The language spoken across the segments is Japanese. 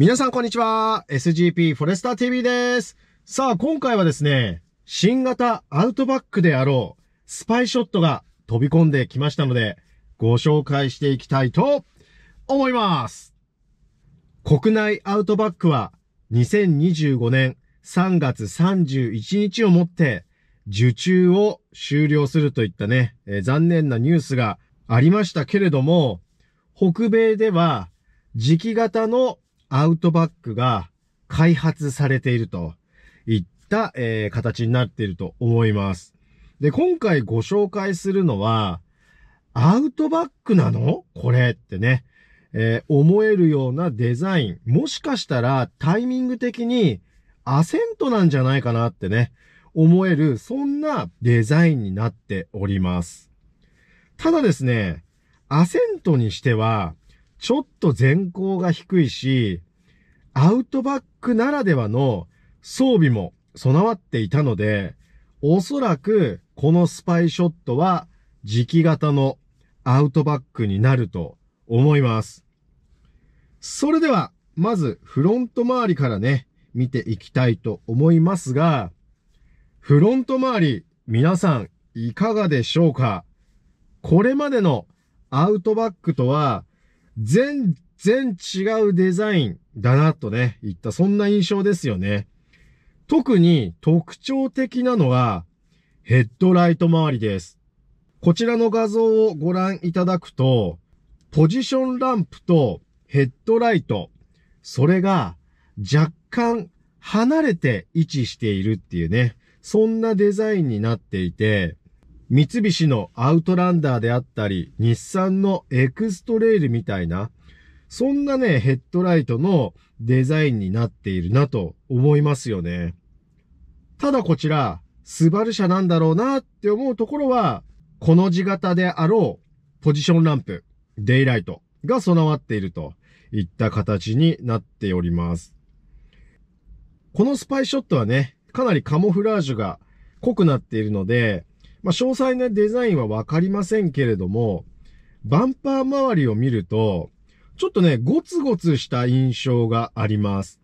皆さんこんにちは。SGP フォレスター TV です。さあ、今回はですね、新型アウトバックであろう、スパイショットが飛び込んできましたので、ご紹介していきたいと思います。国内アウトバックは2025年3月31日をもって受注を終了するといったね、え残念なニュースがありましたけれども、北米では磁気型のアウトバックが開発されているといった、えー、形になっていると思います。で、今回ご紹介するのは、アウトバックなのこれってね、えー、思えるようなデザイン。もしかしたらタイミング的にアセントなんじゃないかなってね、思える、そんなデザインになっております。ただですね、アセントにしては、ちょっと前行が低いし、アウトバックならではの装備も備わっていたので、おそらくこのスパイショットは時期型のアウトバックになると思います。それでは、まずフロント周りからね、見ていきたいと思いますが、フロント周り、皆さんいかがでしょうかこれまでのアウトバックとは全然違うデザインだなとね、言った、そんな印象ですよね。特に特徴的なのは、ヘッドライト周りです。こちらの画像をご覧いただくと、ポジションランプとヘッドライト、それが若干離れて位置しているっていうね、そんなデザインになっていて、三菱のアウトランダーであったり、日産のエクストレイルみたいな、そんなね、ヘッドライトのデザインになっているなと思いますよね。ただこちら、スバル車なんだろうなって思うところは、この字型であろうポジションランプ、デイライトが備わっているといった形になっております。このスパイショットはね、かなりカモフラージュが濃くなっているので、まあ、詳細なデザインはわかりませんけれども、バンパー周りを見ると、ちょっとね、ゴツゴツした印象があります。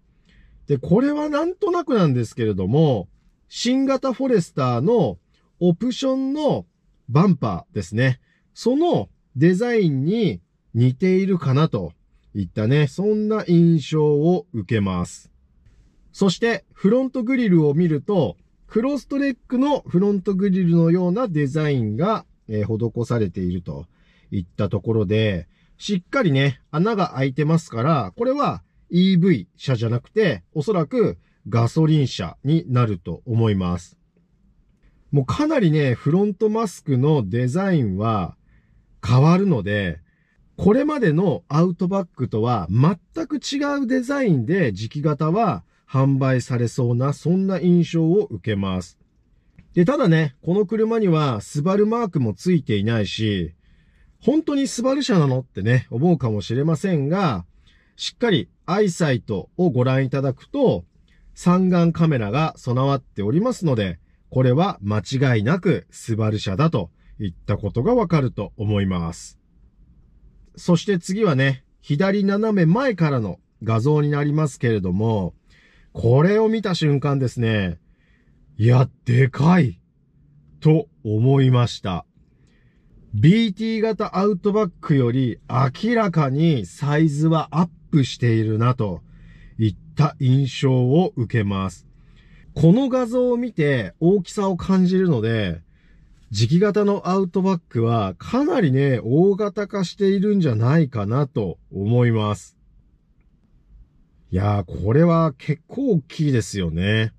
で、これはなんとなくなんですけれども、新型フォレスターのオプションのバンパーですね。そのデザインに似ているかなといったね、そんな印象を受けます。そして、フロントグリルを見ると、クロストレックのフロントグリルのようなデザインが、えー、施されているといったところで、しっかりね、穴が開いてますから、これは EV 車じゃなくて、おそらくガソリン車になると思います。もうかなりね、フロントマスクのデザインは変わるので、これまでのアウトバックとは全く違うデザインで時期型は販売されそうな、そんな印象を受けます。で、ただね、この車にはスバルマークもついていないし、本当にスバル車なのってね、思うかもしれませんが、しっかりアイサイトをご覧いただくと、三眼カメラが備わっておりますので、これは間違いなくスバル車だといったことがわかると思います。そして次はね、左斜め前からの画像になりますけれども、これを見た瞬間ですね、いや、でかいと思いました。BT 型アウトバックより明らかにサイズはアップしているなといった印象を受けます。この画像を見て大きさを感じるので、気型のアウトバックはかなりね、大型化しているんじゃないかなと思います。いやー、これは結構大きいですよね。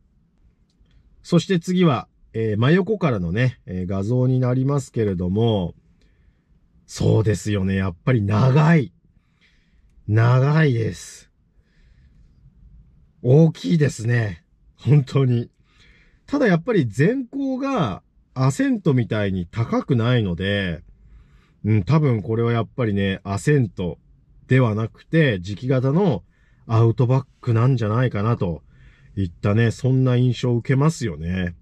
そして次は、えー、真横からのね、えー、画像になりますけれども、そうですよね。やっぱり長い。長いです。大きいですね。本当に。ただやっぱり前高がアセントみたいに高くないので、うん、多分これはやっぱりね、アセントではなくて、磁気型のアウトバックなんじゃないかなといったね、そんな印象を受けますよね。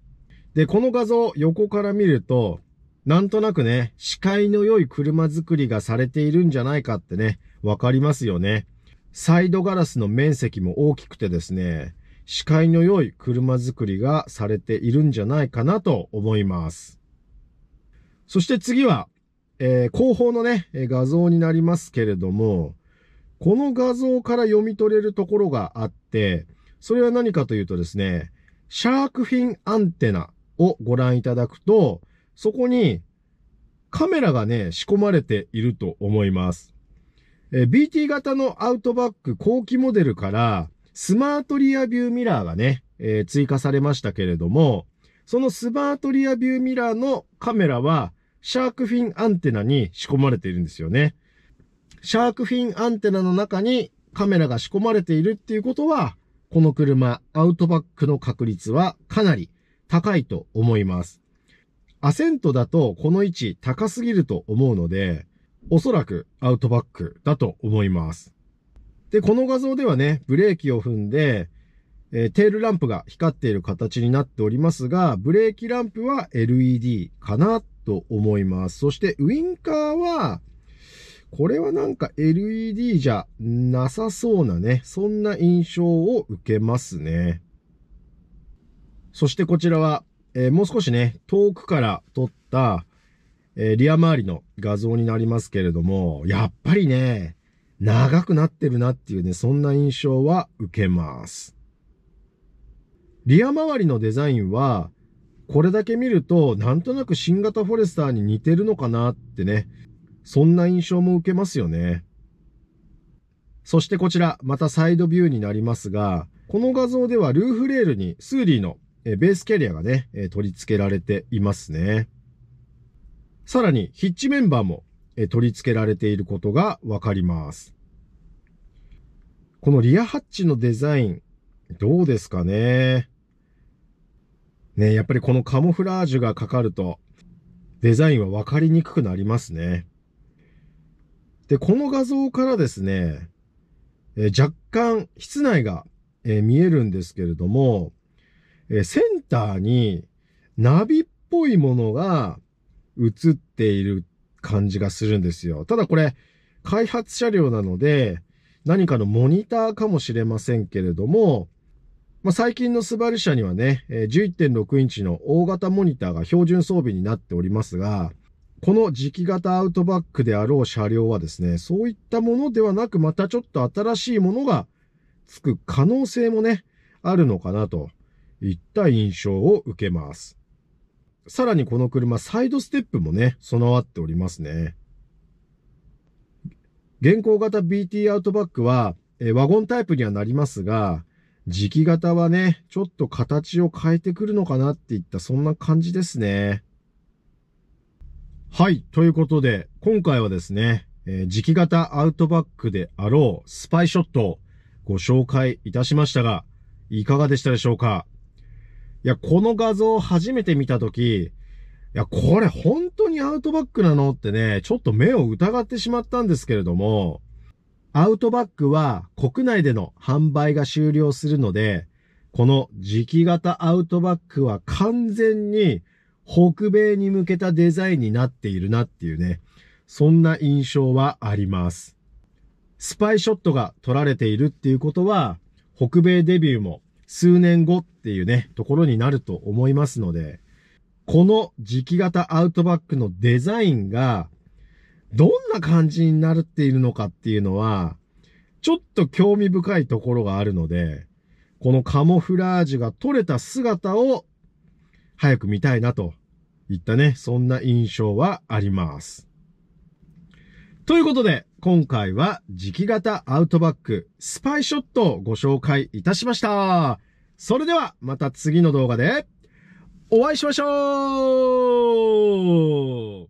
で、この画像横から見ると、なんとなくね、視界の良い車作りがされているんじゃないかってね、わかりますよね。サイドガラスの面積も大きくてですね、視界の良い車作りがされているんじゃないかなと思います。そして次は、えー、後方のね、画像になりますけれども、この画像から読み取れるところがあって、それは何かというとですね、シャークフィンアンテナをご覧いただくと、そこにカメラがね、仕込まれていると思います。え BT 型のアウトバック後期モデルから、スマートリアビューミラーがね、えー、追加されましたけれども、そのスマートリアビューミラーのカメラは、シャークフィンアンテナに仕込まれているんですよね。シャークフィンアンテナの中にカメラが仕込まれているっていうことは、この車、アウトバックの確率はかなり高いと思います。アセントだとこの位置高すぎると思うので、おそらくアウトバックだと思います。で、この画像ではね、ブレーキを踏んで、えー、テールランプが光っている形になっておりますが、ブレーキランプは LED かなと思います。そしてウインカーはこれはなんか LED じゃなさそうなね、そんな印象を受けますね。そしてこちらは、えー、もう少しね、遠くから撮った、えー、リア周りの画像になりますけれども、やっぱりね、長くなってるなっていうね、そんな印象は受けます。リア周りのデザインは、これだけ見ると、なんとなく新型フォレスターに似てるのかなってね、そんな印象も受けますよね。そしてこちら、またサイドビューになりますが、この画像ではルーフレールにスーリーのベースキャリアがね、取り付けられていますね。さらに、ヒッチメンバーも取り付けられていることがわかります。このリアハッチのデザイン、どうですかね。ね、やっぱりこのカモフラージュがかかると、デザインはわかりにくくなりますね。で、この画像からですね、えー、若干室内が、えー、見えるんですけれども、えー、センターにナビっぽいものが映っている感じがするんですよ。ただこれ、開発車両なので、何かのモニターかもしれませんけれども、まあ、最近のスバル車にはね、11.6インチの大型モニターが標準装備になっておりますが、この磁気型アウトバックであろう車両はですね、そういったものではなく、またちょっと新しいものがつく可能性もね、あるのかなといった印象を受けます。さらにこの車、サイドステップもね、備わっておりますね。現行型 BT アウトバックは、えワゴンタイプにはなりますが、磁気型はね、ちょっと形を変えてくるのかなっていった、そんな感じですね。はい。ということで、今回はですね、えー、直型アウトバックであろうスパイショットをご紹介いたしましたが、いかがでしたでしょうかいや、この画像を初めて見たとき、いや、これ本当にアウトバックなのってね、ちょっと目を疑ってしまったんですけれども、アウトバックは国内での販売が終了するので、この期型アウトバックは完全に北米に向けたデザインになっているなっていうね、そんな印象はあります。スパイショットが撮られているっていうことは、北米デビューも数年後っていうね、ところになると思いますので、この磁気型アウトバックのデザインが、どんな感じになるっているのかっていうのは、ちょっと興味深いところがあるので、このカモフラージュが取れた姿を早く見たいなといったね、そんな印象はあります。ということで、今回は気型アウトバックスパイショットをご紹介いたしました。それではまた次の動画でお会いしましょう